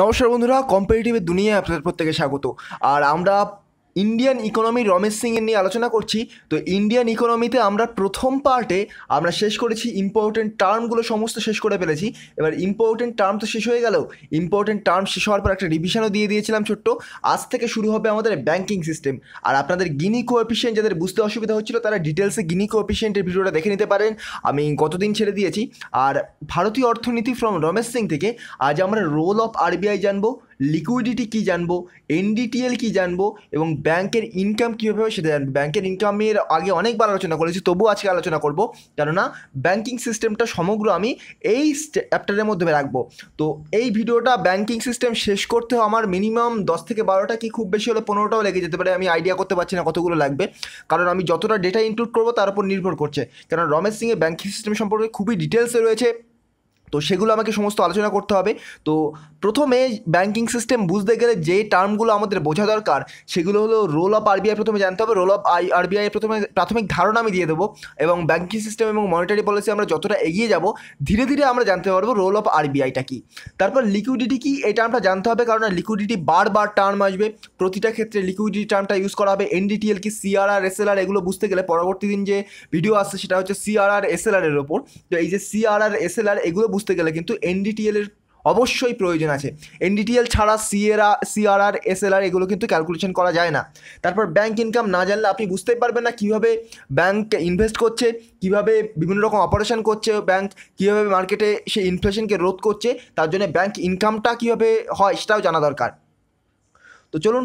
নমস্কার বন্ধুরা কম্পিটিটিভের দুনিয়ায় আপনাদের প্রত্যেকে স্বাগত আর আমরা ইন্ডিয়ান ইকোনমি রমেশ সিংয়ের নিয়ে আলোচনা করছি তো ইন্ডিয়ান ইকোনমিতে আমরা প্রথম পার্টে আমরা শেষ করেছি ইম্পর্টেন্ট টার্মগুলো সমস্ত শেষ করে ফেলেছি এবার ইম্পর্টেন্ট টার্ম তো শেষ হয়ে গেল ইম্পর্টেন্ট টার্ম শেষ হওয়ার পর একটা রিভিশনও দিয়ে দিয়েছিলাম ছোট্ট আজ থেকে শুরু হবে আমাদের ব্যাঙ্কিং সিস্টেম আর আপনাদের গিনি কোএফিসিয়েন্ট যাদের বুঝতে অসুবিধা হচ্ছিল তারা ডিটেলসে গিনি কোএফিসিয়েন্টের ভিডিওটা দেখে নিতে পারেন আমি গতদিন ছেড়ে দিয়েছি আর ভারতীয় অর্থনীতি ফ্রম রমেশ সিং থেকে আজ আমরা রোল অফ আরবিআই জানবো লিকুইডিটি কী জানবো এনডিটিএল কী জানবো এবং ব্যাংকের ইনকাম কীভাবে হবে সেটা জানবো ব্যাংকের ইনকামের আগে অনেকবার আলোচনা করেছি তবুও আজকে আলোচনা করব কেননা ব্যাংকিং সিস্টেমটা সমগ্র আমি এই চ্যাপ্টারের মধ্যে রাখবো তো এই ভিডিওটা ব্যাংকিং সিস্টেম শেষ করতে আমার মিনিমাম দশ থেকে বারোটা কি খুব বেশি হলে পনেরোটাও লেগে যেতে পারে আমি আইডিয়া করতে পারছি না কতগুলো লাগবে কারণ আমি যতটা ডেটা ইনক্লুড করবো তার উপর নির্ভর করছে কারণ রমেশ সিংয়ের ব্যাংকিং সিস্টেম সম্পর্কে খুবই ডিটেলসে রয়েছে তো সেগুলো আমাকে সমস্ত আলোচনা করতে হবে তো প্রথমে ব্যাংকিং সিস্টেম বুঝতে গেলে যে টার্মগুলো আমাদের বোঝা দরকার সেগুলো হলো রোল অফ আরবিআই প্রথমে জানতে হবে রোল অফ আই আরবিআই প্রথমে প্রাথমিক ধারণা আমি দিয়ে দেবো এবং ব্যাংকিং সিস্টেম এবং মনিটারি পলিসি আমরা যতটা এগিয়ে যাব ধীরে ধীরে আমরা জানতে পারবো রোল অফ আরবিআইটা কী তারপর লিকুইডিটি কী এই টার্মটা জানতে হবে কারণ লিকুইডিটি বারবার টার্ম আসবে প্রতিটা ক্ষেত্রে লিকুইডিটি টার্মটা ইউজ করা হবে এনডিটিএল কি সিআরআর এসএলআর এগুলো বুঝতে গেলে পরবর্তী দিন যে ভিডিও আসছে সেটা হচ্ছে সিআরআর এসএলআর এর ওপর তো এই যে সিআরআর এসএলআর এগুলো বুঝতে গেলে কিন্তু এনডিটিএলের অবশ্যই প্রয়োজন আছে এনডিটিএল ছাড়া সিএরআ সিআরআর এসএলআর এগুলো কিন্তু ক্যালকুলেশন করা যায় না তারপর ব্যাংক ইনকাম না জানলে আপনি বুঝতেই পারবেন না কীভাবে ব্যাংক ইনভেস্ট করছে কীভাবে বিভিন্ন রকম অপারেশন করছে ব্যাংক কীভাবে মার্কেটে সেই ইনফ্লেশনকে রোধ করছে তার জন্য ব্যাংক ইনকামটা কীভাবে হয় সেটাও জানা দরকার তো চলুন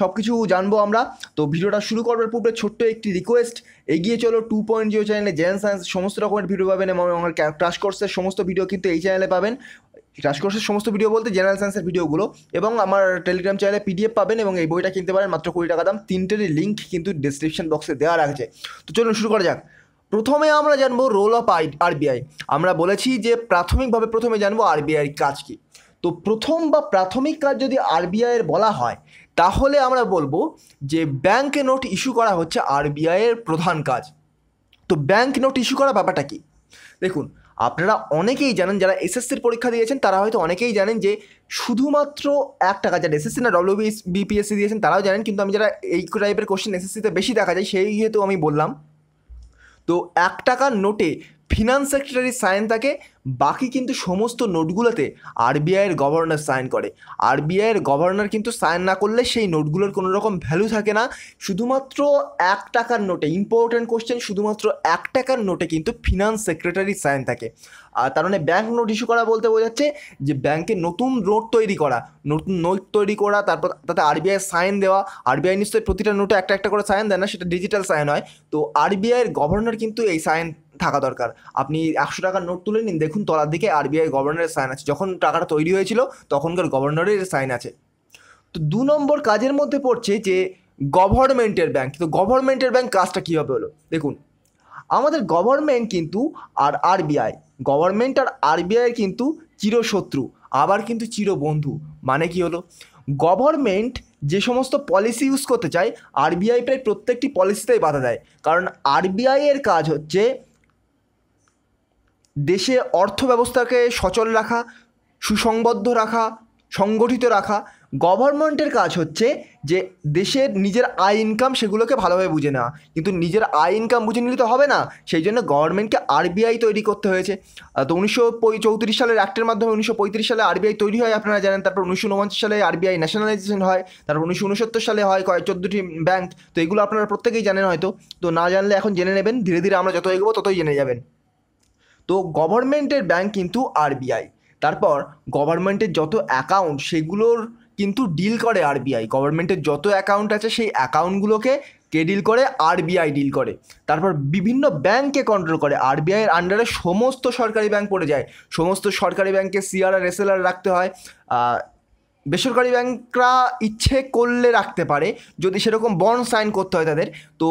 সব কিছু জানবো আমরা তো ভিডিওটা শুরু করবার পূর্বে ছোট্ট একটি রিকোয়েস্ট এগিয়ে চলো টু পয়েন্ট জিও চ্যানেলে জেন সায়েন্স সমস্ত রকমের ভিডিও পাবেন এবং আমার ক্রাশ কোর্সের সমস্ত ভিডিও কিন্তু এই চ্যানেলে পাবেন ক্লাস কোর্সের সমস্ত ভিডিও বলতে জেনারেল সায়েন্সের ভিডিওগুলো এবং আমার টেলিগ্রাম চ্যানেলে পিডিএফ পাবেন এবং এই বইটা কিনতে পারেন মাত্র কুড়ি টাকা দাম তিনটেরই লিঙ্ক কিন্তু ডিসক্রিপশন বক্সে দেওয়া রাখছে তো চলুন শুরু করা যাক প্রথমে আমরা জানবো রোল অফ আই আরবিআই আমরা বলেছি যে প্রাথমিকভাবে প্রথমে জানবো আরবিআইয়ের কাজ কী তো প্রথম বা প্রাথমিক কাজ যদি আরবিআইয়ের বলা হয় তাহলে আমরা বলবো যে ব্যাংকে নোট ইস্যু করা হচ্ছে আরবিআইয়ের প্রধান কাজ তো ব্যাংক নোট ইস্যু করা ব্যাপারটা কি দেখুন আপনারা অনেকেই জানেন যারা এসএসসির পরীক্ষা দিয়েছেন তারা হয়তো অনেকেই জানেন যে শুধুমাত্র এক টাকা যারা এসএসসি না ডব্লিউ বিপিএসসি দিয়েছেন তারাও জানেন কিন্তু আমি যারা এই টাইপের কোশ্চেন এসএসসিতে বেশি দেখা যায় সেই হেতু আমি বললাম তো এক টাকার নোটে ফিনান্স সেক্রেটারি সাইন থাকে বাকি কিন্তু সমস্ত নোটগুলোতে আরবিআইয়ের গভর্নর সাইন করে আরবিআইয়ের গভর্নর কিন্তু সাইন না করলে সেই নোটগুলোর কোনো রকম ভ্যালু থাকে না শুধুমাত্র এক টাকার নোটে ইম্পর্ট্যান্ট কোশ্চেন শুধুমাত্র এক টাকার নোটে কিন্তু ফিনান্স সেক্রেটারি সাইন থাকে আর তার মানে ব্যাঙ্ক নোট ইস্যু করা বলতে বোঝাচ্ছে যে ব্যাঙ্কে নতুন নোট তৈরি করা নতুন নোট তৈরি করা তারপর তাতে আরবিআই সাইন দেওয়া আরবিআই নিশ্চয়ই প্রতিটা নোটে একটা একটা করে সাইন দেয় না সেটা ডিজিটাল সাইন হয় তো আরবিআইয়ের গভর্নর কিন্তু এই সাইন থাকা দরকার আপনি একশো টাকার নোট তুলে নিন দেখুন তলার দিকে আরবিআই গভর্নরের সাইন আছে যখন টাকাটা তৈরি হয়েছিল তখনকার গভর্নরের সাইন আছে তো দু নম্বর কাজের মধ্যে পড়ছে যে গভর্নমেন্টের ব্যাংক তো গভর্নমেন্টের ব্যাংক কাজটা কীভাবে হলো দেখুন আমাদের গভর্নমেন্ট কিন্তু আর আরবিআই গভর্নমেন্ট আর আরবিআইয়ের কিন্তু চিরশত্রু আবার কিন্তু চিরবন্ধু মানে কি হলো গভর্নমেন্ট যে সমস্ত পলিসি ইউজ করতে চায় আরবিআই প্রায় প্রত্যেকটি পলিসিতেই বাধা দেয় কারণ আরবিআইয়ের কাজ হচ্ছে দেশে অর্থ ব্যবস্থাকে সচল রাখা সুসংবদ্ধ রাখা সংগঠিত রাখা গভর্নমেন্টের কাজ হচ্ছে যে দেশের নিজের আয় ইনকাম সেগুলোকে ভালোভাবে বুঝে নেওয়া কিন্তু নিজের আয় ইনকাম বুঝে নিলে তো হবে না সেই জন্য গভর্নমেন্টকে আরবিআই তৈরি করতে হয়েছে তো উনিশশো চৌত্রিশ সালের অ্যাক্টের মাধ্যমে উনিশশো পঁয়ত্রিশ সালে আরবিআই তৈরি হয় আপনারা জানেন তারপর উনিশশো উনপঞ্চাশ সালে আরবিআই ন্যাশনালাইজেশন হয় তারপর উনিশশো উনসত্তর সালে হয় কয়েক চোদ্দোটি ব্যাংক তো এগুলো আপনারা প্রত্যেকেই জানেন হয়তো তো না জানলে এখন জেনে নেবেন ধীরে ধীরে আমরা যত এগোবো ততই জেনে যাবেন তো গভর্নমেন্টের ব্যাংক কিন্তু আরবিআই তারপর গভর্নমেন্টের যত অ্যাকাউন্ট সেগুলোর কিন্তু ডিল করে আরবিআই গভর্নমেন্টের যত অ্যাকাউন্ট আছে সেই অ্যাকাউন্টগুলোকে কে ডিল করে আরবিআই ডিল করে তারপর বিভিন্ন ব্যাংকে কন্ট্রোল করে আরবিআইয়ের আন্ডারে সমস্ত সরকারি ব্যাংক পড়ে যায় সমস্ত সরকারি ব্যাংকে সিআরআর এসএলআর রাখতে হয় বেসরকারি ব্যাংকরা ইচ্ছে করলে রাখতে পারে যদি সেরকম বন্ড সাইন করতে হয় তাদের তো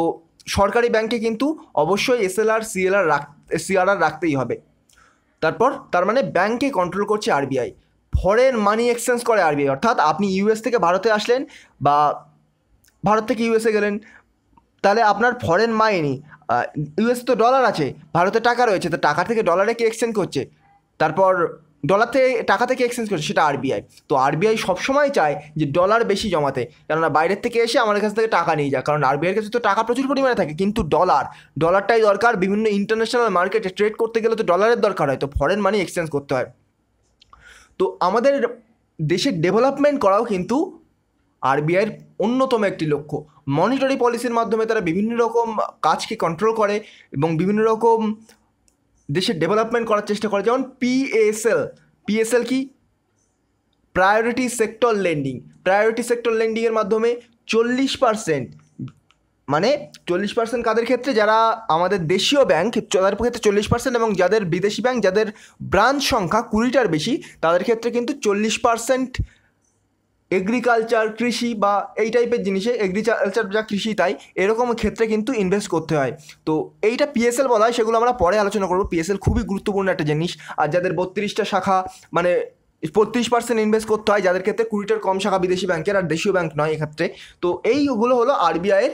সরকারি ব্যাংকে কিন্তু অবশ্যই এসএলআর সিএলআর রাখ সিআরআর রাখতেই হবে তারপর তার মানে ব্যাংকে কন্ট্রোল করছে আরবিআই ফরেন মানি এক্সচেঞ্জ করে আরবিআই অর্থাৎ আপনি ইউএস থেকে ভারতে আসলেন বা ভারত থেকে ইউএসএ গেলেন তাহলে আপনার ফরেন মাইনি ইউএস তো ডলার আছে ভারতে টাকা রয়েছে তো টাকা থেকে ডলারে কি এক্সচেঞ্জ করছে তারপর ডলার থেকে টাকা থেকে এক্সচেঞ্জ করছে সেটা আরবিআই তো আরবিআই সবসময় চায় যে ডলার বেশি জমাতে কেননা বাইরের থেকে এসে আমাদের কাছ থেকে টাকা নিয়ে যায় কারণ আরবিআইয়ের কাছে তো টাকা প্রচুর পরিমাণে থাকে কিন্তু ডলার ডলারটাই দরকার বিভিন্ন ইন্টারন্যাশনাল মার্কেটে ট্রেড করতে গেলে তো ডলারের দরকার হয় তো ফরেন মানি এক্সচেঞ্জ করতে হয় তো আমাদের দেশের ডেভেলপমেন্ট করাও কিন্তু আরবিআইয়ের অন্যতম একটি লক্ষ্য মনিটরি পলিসির মাধ্যমে তারা বিভিন্ন রকম কাজকে কন্ট্রোল করে এবং বিভিন্ন রকম দেশের ডেভেলপমেন্ট করার চেষ্টা করে যেমন পিএসএল পিএসএল কি priority sector lending priority sector লেন্ডিংয়ের মাধ্যমে চল্লিশ পার্সেন্ট মানে চল্লিশ পার্সেন্ট কাদের ক্ষেত্রে যারা আমাদের দেশীয় ব্যাংক তাদের ক্ষেত্রে চল্লিশ পার্সেন্ট এবং যাদের বিদেশি ব্যাংক যাদের ব্রাঞ্চ সংখ্যা কুড়িটার বেশি তাদের ক্ষেত্রে কিন্তু চল্লিশ পার্সেন্ট এগ্রিকালচার কৃষি বা এই টাইপের জিনিসে এগ্রিকালচার যা কৃষি তাই এরকম ক্ষেত্রে কিন্তু ইনভেস্ট করতে হয় তো এইটা পিএসএল বলা হয় সেগুলো আমরা পরে আলোচনা করবো পিএসএল খুবই গুরুত্বপূর্ণ একটা জিনিস আর যাদের বত্রিশটা শাখা মানে বত্রিশ পার্সেন্ট ইনভেস্ট করতে হয় যাদের ক্ষেত্রে কুড়িটার কম শাখা বিদেশি ব্যাংকের আর দেশীয় ব্যাংক নয় এক্ষেত্রে তো এইগুলো হলো আরবিআইয়ের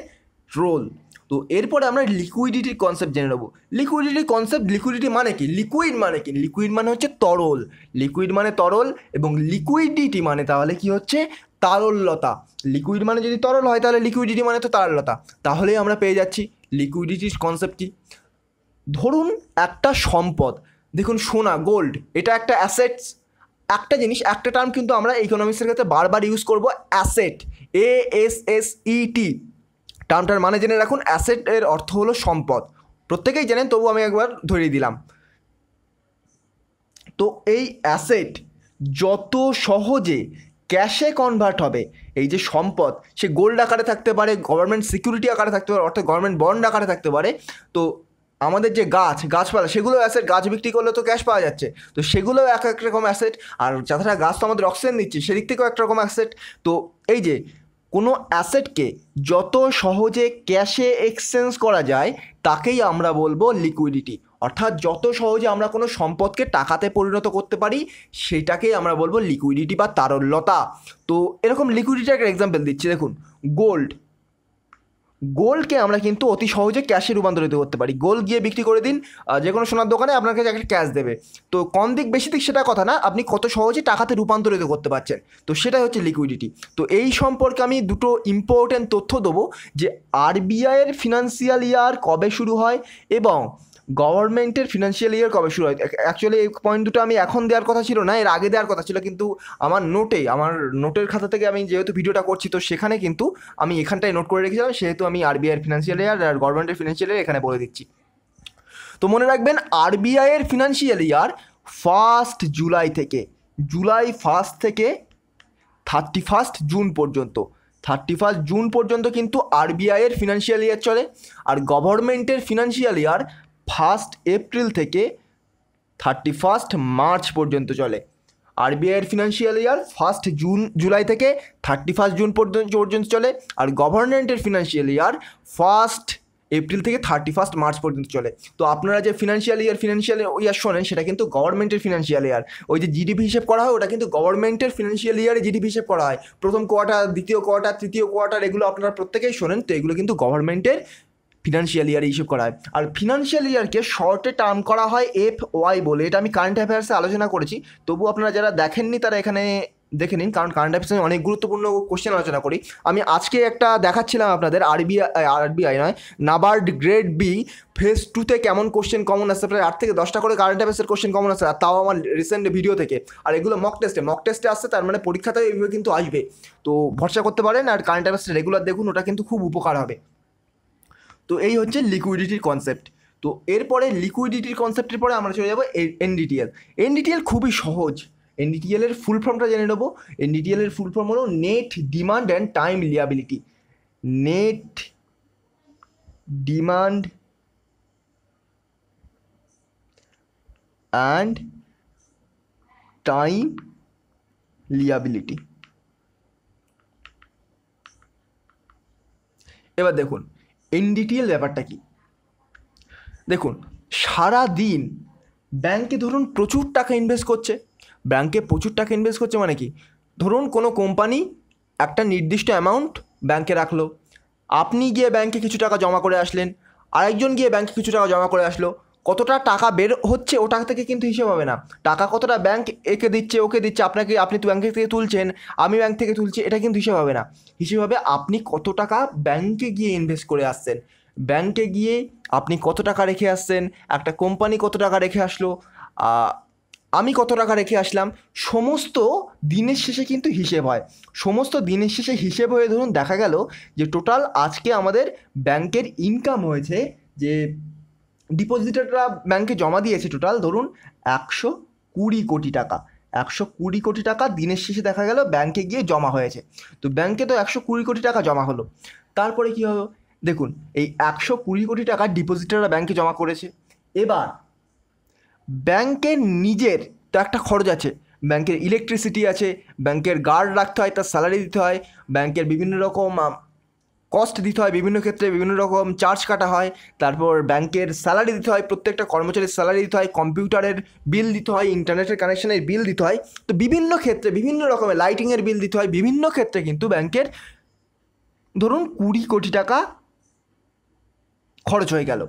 রোল তো এরপরে আমরা লিকুইডিটির কনসেপ্ট জেনে নেবো লিকুইডিটি কনসেপ্ট লিকুইডিটি মানে কি লিকুইড মানে কি লিকুইড মানে হচ্ছে তরল লিকুইড মানে তরল এবং লিকুইডিটি মানে তাহলে কি হচ্ছে তারল্যতা লিকুইড মানে যদি তরল হয় তাহলে লিকুইডিটি মানে তো তারল্যতা তাহলেই আমরা পেয়ে যাচ্ছি লিকুইডিটির কনসেপ্ট কি ধরুন একটা সম্পদ দেখুন সোনা গোল্ড এটা একটা অ্যাসেটস একটা জিনিস একটা টার্ম কিন্তু আমরা ইকোনমিক্সের ক্ষেত্রে বারবার ইউজ করব asset A S S E T টার্মটার মানে জেনে রাখুন অ্যাসেট এর অর্থ হলো সম্পদ প্রত্যেকেই জানেন তবু আমি একবার ধরিয়ে দিলাম তো এই অ্যাসেট যত সহজে ক্যাশে কনভার্ট হবে এই যে সম্পদ সে গোল্ড আকারে থাকতে পারে গভর্নমেন্ট সিকিউরিটি আকারে থাকতে পারে অর্থাৎ গভর্নমেন্ট বন্ড আকারে থাকতে পারে তো আমাদের যে গাছ গাছপালা সেগুলো অ্যাসেট গাছ বিক্রি করলে তো ক্যাশ পাওয়া যাচ্ছে তো সেগুলো এক এক রকম অ্যাসেট আর যাতে গাছ তো আমাদের অক্সিজেন দিচ্ছে সেদিক থেকেও এক রকম অ্যাসেট তো এই যে কোনো অ্যাসেটকে যত সহজে ক্যাশে এক্সচেঞ্জ করা যায় তাকেই আমরা বলবো লিকুইডিটি অর্থাৎ যত সহজে আমরা কোনো সম্পদকে টাকাতে পরিণত করতে পারি সেটাকেই আমরা বলবো লিকুইডিটি বা তারল্যতা তো এরকম লিকুইডিটি একটা এক্সাম্পল দিচ্ছি দেখুন গোল্ড গোল্ডকে আমরা কিন্তু অতি সহজে ক্যাশে রূপান্তরিত করতে পারি গোল্ড গিয়ে বিক্রি করে দিন যে কোনো সোনার দোকানে আপনার কাছে একটা ক্যাশ দেবে তো কম দিক বেশি দিক সেটা কথা না আপনি কত সহজে টাকাতে রূপান্তরিত করতে পারছেন তো সেটাই হচ্ছে লিকুইডিটি তো এই সম্পর্কে আমি দুটো ইম্পর্টেন্ট তথ্য দেবো যে আরবিআইয়ের ফিনান্সিয়াল ইয়ার কবে শুরু হয় এবং গভর্নমেন্টের ফিনান্সিয়াল ইয়ার কবে শুরু হয় অ্যাকচুয়ালি এই পয়েন্ট দুটো আমি এখন দেওয়ার কথা ছিল না এর আগে দেওয়ার কথা ছিল কিন্তু আমার নোটে আমার নোটের খাতা থেকে আমি যেহেতু ভিডিওটা করছি তো সেখানে কিন্তু আমি এখানটায় নোট করে রেখেছিলাম সেহেতু আমি আরবিআইয়ের ফিনান্সিয়াল ইয়ার আর গভর্নমেন্টের ফিনান্সিয়াল ইয়ার এখানে বলে দিচ্ছি তো মনে রাখবেন আরবিআইয়ের ফিনান্সিয়াল ইয়ার ফার্স্ট জুলাই থেকে জুলাই ফার্স্ট থেকে থার্টি ফার্স্ট জুন পর্যন্ত থার্টি ফার্স্ট জুন পর্যন্ত কিন্তু আরবিআইয়ের ফিনান্সিয়াল ইয়ার চলে আর গভর্নমেন্টের ফিনান্সিয়াল ইয়ার ফার্স্ট এপ্রিল থেকে থার্টি ফার্স্ট মার্চ পর্যন্ত চলে আরবিআইয়ের financial year first June July থেকে থার্টি ফার্স্ট জুন পর্যন্ত পর্যন্ত চলে আর গভর্নমেন্টের ফিনান্সিয়াল ইয়ার ফার্স্ট এপ্রিল থেকে থার্টি ফার্স্ট মার্চ পর্যন্ত চলে তো আপনারা যে ফিনান্সিয়াল ইয়ার ফিনান্সিয়াল ইয়ার শোনেন সেটা কিন্তু গভর্নমেন্টের ফিনান্সিয়াল ইয়ার ওই যে জিডিপি হিসেব করা হয় ওটা কিন্তু গভর্নমেন্টের ফিনান্সিয়াল ইয়ারে জিডিপি হিসেব করা হয় প্রথম কোয়ার্টার দ্বিতীয় কোয়ার্টার তৃতীয় কোয়ার্টার এগুলো আপনারা প্রত্যেকেই শোনেন তো এগুলো কিন্তু গভর্নমেন্টের ফিনান্সিয়াল ইয়ার এইসব করায় আর ফিনান্সিয়াল ইয়ারকে শর্টে টার্ম করা হয় এফ ওয়াই বলে এটা আমি কারেন্ট অ্যাফেয়ার্সে আলোচনা করেছি তবু আপনারা যারা দেখেননি তারা এখানে দেখে নিন কারণ কারেন্ট আমি অনেক গুরুত্বপূর্ণ কোশ্চেন আলোচনা করি আমি আজকে একটা দেখাচ্ছিলাম আপনাদের আরবিআই আরবিআই নয় নাবার্ড গ্রেড বি ফেজ টুতে কেমন কোশ্চেন কমন আসছে প্রায় আট থেকে দশটা করে কারেন্ট অ্যাফেয়ার্সের কোশ্চেন কমন আসে আর তাও আমার রিসেন্ট ভিডিও থেকে আর এগুলো মক টেস্টে মক টেস্টে আসছে তার মানে পরীক্ষাতে এইভাবে কিন্তু আসবে তো ভরসা করতে পারেন আর কারেন্ট অ্যাফেয়ার্সটা রেগুলার দেখুন ওটা কিন্তু খুব উপকার হবে তো এই হচ্ছে লিকুইডিটির কনসেপ্ট তো এরপরে লিকুইডিটির কনসেপ্টের পরে আমরা চলে যাবো এনডিটিএল এনডিটিএল খুবই সহজ এনডিটিএলের এর ফুল ফর্মটা জেনে নেবো এনডিটিএলের এর ফুল ফর্ম হলো net demand and time liability net demand and time liability এবার দেখুন এনডিটিএল ব্যাপারটা কি দেখুন সারা দিন ব্যাংকে ধরুন প্রচুর টাকা ইনভেস্ট করছে ব্যাংকে প্রচুর টাকা ইনভেস্ট করছে মানে কি ধরুন কোনো কোম্পানি একটা নির্দিষ্ট অ্যামাউন্ট ব্যাংকে রাখলো আপনি গিয়ে ব্যাংকে কিছু টাকা জমা করে আসলেন আরেকজন গিয়ে ব্যাংকে কিছু টাকা জমা করে আসলো কতটা টাকা বের হচ্ছে ওটা থেকে কিন্তু হিসেব হবে না টাকা কতটা ব্যাংক একে দিচ্ছে ওকে দিচ্ছে আপনাকে আপনি ব্যাংকের থেকে তুলছেন আমি ব্যাংক থেকে তুলছি এটা কিন্তু হিসেব হবে না হিসেব হবে আপনি কত টাকা ব্যাংকে গিয়ে ইনভেস্ট করে আসছেন ব্যাংকে গিয়ে আপনি কত টাকা রেখে আসছেন একটা কোম্পানি কত টাকা রেখে আসলো আমি কত টাকা রেখে আসলাম সমস্ত দিনের শেষে কিন্তু হিসেব হয় সমস্ত দিনের শেষে হিসেব হয়ে ধরুন দেখা গেল যে টোটাল আজকে আমাদের ব্যাংকের ইনকাম হয়েছে যে ডিপোজিটাররা ব্যাংকে জমা দিয়েছে টোটাল ধরুন একশো কুড়ি কোটি টাকা একশো কুড়ি কোটি টাকা দিনের শেষে দেখা গেল ব্যাংকে গিয়ে জমা হয়েছে তো ব্যাংকে তো একশো কুড়ি কোটি টাকা জমা হলো তারপরে কী হলো দেখুন এই একশো কুড়ি কোটি টাকা ডিপোজিটাররা ব্যাংকে জমা করেছে এবার ব্যাংকের নিজের তো একটা খরচ আছে ব্যাংকের ইলেকট্রিসিটি আছে ব্যাংকের গার্ড রাখতে হয় তার স্যালারি দিতে হয় ব্যাংকের বিভিন্ন রকম কস্ট দিতে হয় বিভিন্ন ক্ষেত্রে বিভিন্ন রকম চার্জ কাটা হয় তারপর ব্যাংকের স্যালারি দিতে হয় প্রত্যেকটা কর্মচারীর স্যালারি দিতে হয় কম্পিউটারের বিল দিতে হয় ইন্টারনেটের কানেকশনের বিল দিতে হয় তো বিভিন্ন ক্ষেত্রে বিভিন্ন রকমের লাইটিংয়ের বিল দিতে হয় বিভিন্ন ক্ষেত্রে কিন্তু ব্যাংকের ধরুন কুড়ি কোটি টাকা খরচ হয়ে গেল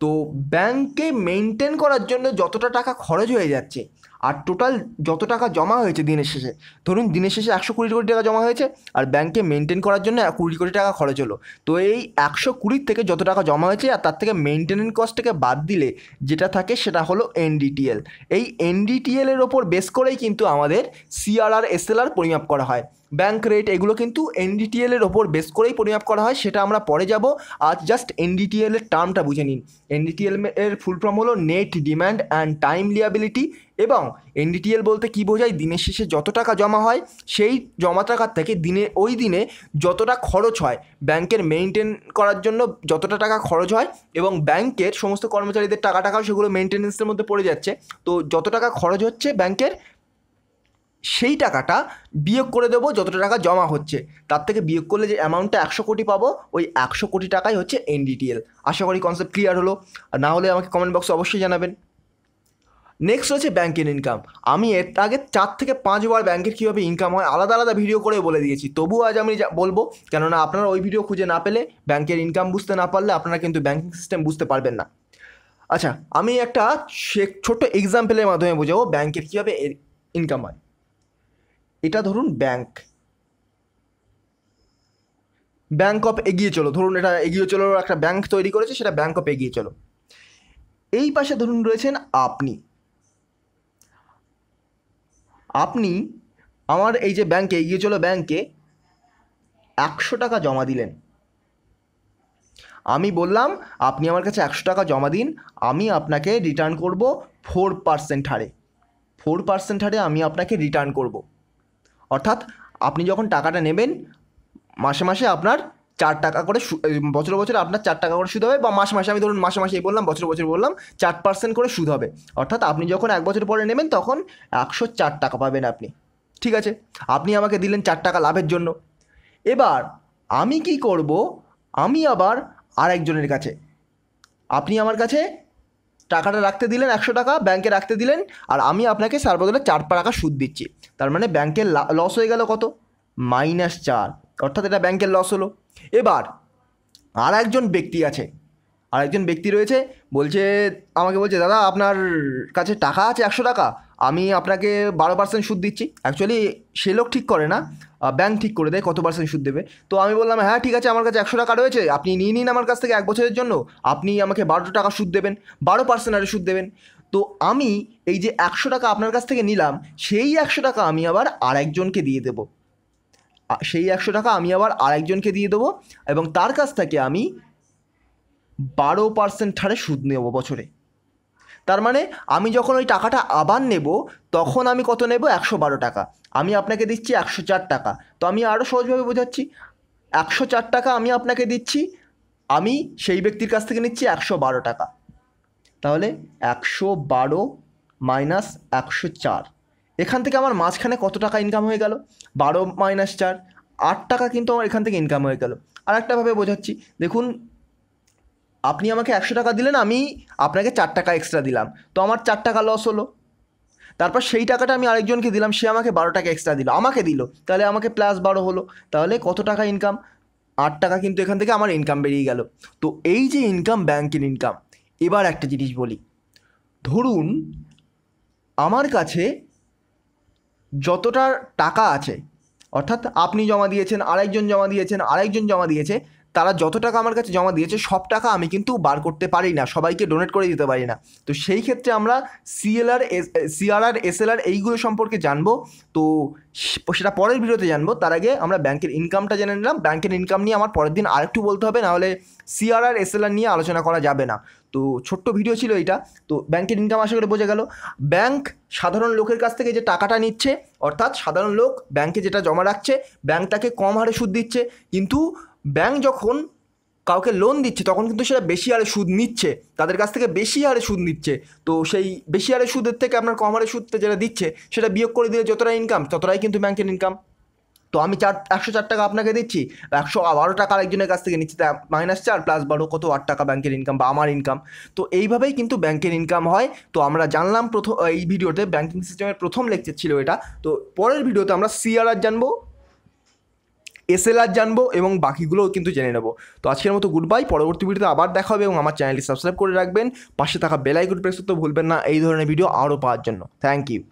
তো ব্যাংকে মেনটেন করার জন্য যতটা টাকা খরচ হয়ে যাচ্ছে আর টোটাল যত টাকা জমা হয়েছে দিনের শেষে ধরুন দিনের শেষে একশো কুড়ি কোটি টাকা জমা হয়েছে আর ব্যাংকে মেনটেন করার জন্য কুড়ি কোটি টাকা খরচ হলো তো এই একশো কুড়ির থেকে যত টাকা জমা হয়েছে আর তার থেকে মেনটেনেন্স কস্টটাকে বাদ দিলে যেটা থাকে সেটা হলো এনডিটিএল এই এনডিটিএলের ওপর বেস করেই কিন্তু আমাদের সিআরআর এসএলআর পরিমাপ করা হয় ব্যাঙ্ক রেট এগুলো কিন্তু এনডিটিএল এর ওপর বেস করেই পরিমাপ করা হয় সেটা আমরা পরে যাব আজ জাস্ট এনডিটিএল এর টার্মটা বুঝে নিন এনডিটিএল এর ফুল ফর্ম হলো net demand and time liability এবং এনডিটিএল বলতে কী বোঝায় দিনের শেষে যত টাকা জমা হয় সেই জমা টাকার থেকে দিনে ওই দিনে যতটা খরচ হয় ব্যাংকের মেনটেন করার জন্য যতটা টাকা খরচ হয় এবং ব্যাংকের সমস্ত কর্মচারীদের টাকা টাকাও সেগুলো মেনটেনেন্সের মধ্যে পড়ে যাচ্ছে তো যত টাকা খরচ হচ্ছে ব্যাংকের সেই টাকাটা বিয়োগ করে দেবো যতটা টাকা জমা হচ্ছে তার থেকে বিয়োগ করলে যে অ্যামাউন্টটা একশো কোটি পাবো ওই একশো কোটি টাকাই হচ্ছে এনডিটিএল আশা করি কনসেপ্ট ক্লিয়ার হলো আর না হলে আমাকে কমেন্ট বক্সে অবশ্যই জানাবেন নেক্সট হচ্ছে ব্যাঙ্কের ইনকাম আমি এর আগে চার থেকে পাঁচবার ব্যাঙ্কের কীভাবে ইনকাম হয় আলাদা আলাদা ভিডিও করে বলে দিয়েছি তবুও আজ আমি বলবো কেননা আপনারা ওই ভিডিও খুঁজে না পেলে ব্যাঙ্কের ইনকাম বুঝতে না পারলে আপনারা কিন্তু ব্যাঙ্কিং সিস্টেম বুঝতে পারবেন না আচ্ছা আমি একটা ছোট্ট এক্সাম্পলের মাধ্যমে বোঝাবো ব্যাঙ্কের কীভাবে ইনকাম হয় এটা ধরুন ব্যাংক ব্যাংক অফ এগিয়ে চলো ধরুন এটা এগিয়ে চলো একটা ব্যাংক তৈরি করেছে সেটা ব্যাংক অফ এগিয়ে চলো এই পাশে ধরুন রয়েছেন আপনি আপনি আমার এই যে ব্যাংকে এগিয়ে চলো ব্যাংকে একশো টাকা জমা দিলেন আমি বললাম আপনি আমার কাছে একশো টাকা জমা দিন আমি আপনাকে রিটার্ন করব ফোর পার্সেন্ট হারে ফোর পার্সেন্ট হারে আমি আপনাকে রিটার্ন করবো অর্থাৎ আপনি যখন টাকাটা নেবেন মাসে মাসে আপনার চার টাকা করে বছর বছর আপনার চার টাকা করে সুদ হবে বা মাসে মাসে আমি ধরুন মাসে মাসে এই বললাম বছর বছর বললাম চার পার্সেন্ট করে সুদ হবে অর্থাৎ আপনি যখন এক বছর পরে নেবেন তখন একশো চার টাকা পাবেন আপনি ঠিক আছে আপনি আমাকে দিলেন চার টাকা লাভের জন্য এবার আমি কি করব আমি আবার আরেকজনের কাছে আপনি আমার কাছে টাকাটা রাখতে দিলেন একশো টাকা ব্যাংকে রাখতে দিলেন আর আমি আপনাকে সার বদলে চার টাকা সুদ দিচ্ছি তার মানে ব্যাংকের লস হয়ে গেল কত মাইনাস চার অর্থাৎ এটা ব্যাংকের লস হলো এবার আর একজন ব্যক্তি আছে আর একজন ব্যক্তি রয়েছে বলছে আমাকে বলছে দাদা আপনার কাছে টাকা আছে একশো টাকা আমি আপনাকে বারো পার্সেন্ট সুদ দিচ্ছি অ্যাকচুয়ালি সে লোক ঠিক করে না ব্যাংক ঠিক করে দেয় কত পার্সেন্ট সুদ দেবে তো আমি বললাম হ্যাঁ ঠিক আছে আমার কাছে একশো টাকা রয়েছে আপনি নিয়ে নিন আমার কাছ থেকে এক বছরের জন্য আপনি আমাকে বারোটা টাকা সুদ দেবেন বারো পার্সেন্ট আরে সুদ দেবেন তো আমি এই যে একশো টাকা আপনার কাছ থেকে নিলাম সেই একশো টাকা আমি আবার আরেকজনকে দিয়ে দেবো সেই একশো টাকা আমি আবার আরেকজনকে দিয়ে দেবো এবং তার কাছ থেকে আমি বারো পার্সেন্ট হারে সুদ নেব বছরে তার মানে আমি যখন ওই টাকাটা আবার নেব তখন আমি কত নেব একশো বারো টাকা আমি আপনাকে দিচ্ছি একশো চার টাকা তো আমি আরও সহজভাবে বোঝাচ্ছি একশো চার টাকা আমি আপনাকে দিচ্ছি আমি সেই ব্যক্তির কাছ থেকে নিচ্ছি একশো বারো টাকা তাহলে একশো বারো মাইনাস একশো চার এখান থেকে আমার মাঝখানে কত টাকা ইনকাম হয়ে গেল বারো মাইনাস চার আট টাকা কিন্তু আমার এখান থেকে ইনকাম হয়ে গেল আর একটাভাবে বোঝাচ্ছি দেখুন আপনি আমাকে একশো টাকা দিলেন আমি আপনাকে চার টাকা এক্সট্রা দিলাম তো আমার চার টাকা লস হলো তারপর সেই টাকাটা আমি আরেকজনকে দিলাম সে আমাকে বারো টাকা এক্সট্রা দিল আমাকে দিল তাহলে আমাকে প্লাস বারো হলো তাহলে কত টাকা ইনকাম আট টাকা কিন্তু এখান থেকে আমার ইনকাম বেরিয়ে গেল তো এই যে ইনকাম ব্যাংকের ইনকাম এবার একটা জিনিস বলি ধরুন আমার কাছে যতটা টাকা আছে অর্থাৎ আপনি জমা দিয়েছেন আরেকজন জমা দিয়েছেন আরেকজন জমা দিয়েছে তারা যত টাকা আমার কাছে জমা দিয়েছে সব টাকা আমি কিন্তু বার করতে পারি না সবাইকে ডোনেট করে দিতে পারি না তো সেই ক্ষেত্রে আমরা সিএলআর সিআরআর এসএলআর এইগুলো সম্পর্কে জানবো তো সেটা পরের ভিডিওতে জানবো তার আগে আমরা ব্যাংকের ইনকামটা জেনে নিলাম ব্যাংকের ইনকাম নিয়ে আমার পরের দিন আরেকটু বলতে হবে নাহলে সিআরআর এসএলআর নিয়ে আলোচনা করা যাবে না তো ছোট্ট ভিডিও ছিল এটা তো ব্যাংকের ইনকাম আশা করে বোঝা গেল ব্যাংক সাধারণ লোকের কাছ থেকে যে টাকাটা নিচ্ছে অর্থাৎ সাধারণ লোক ব্যাংকে যেটা জমা রাখছে ব্যাংক তাকে কম হারে সুদ দিচ্ছে কিন্তু ব্যাংক যখন কাউকে লোন দিচ্ছে তখন কিন্তু সেটা বেশি হারে সুদ নিচ্ছে তাদের কাছ থেকে বেশি হারে সুদ নিচ্ছে তো সেই বেশি হারে সুদের থেকে আপনার কম হারে সুদতে যেটা দিচ্ছে সেটা বিয়োগ করে দিলে যতটা ইনকাম ততটাই কিন্তু ব্যাংকের ইনকাম তো আমি চার একশো চার টাকা আপনাকে দিচ্ছি একশো বারো টাকা আরেকজনের কাছ থেকে নিচ্ছি তা মাইনাস চার প্লাস বারো কত আট টাকা ব্যাংকের ইনকাম বা আমার ইনকাম তো এইভাবেই কিন্তু ব্যাংকের ইনকাম হয় তো আমরা জানলাম প্রথম এই ভিডিওতে ব্যাংকিং সিস্টেমের প্রথম লেকচার ছিল এটা তো পরের ভিডিওতে আমরা সিআরআর জানবো এসএলআর জানবো এবং বাকিগুলোও কিন্তু জেনে নেবো তো আজকের মতো গুড বাই পরবর্তী ভিডিওতে আবার দেখা হবে এবং আমার চ্যানেলটি সাবস্ক্রাইব করে রাখবেন পাশে থাকা বেলাইকন প্রেস করতে ভুলবেন না এই ধরনের ভিডিও আরও পাওয়ার জন্য থ্যাংক ইউ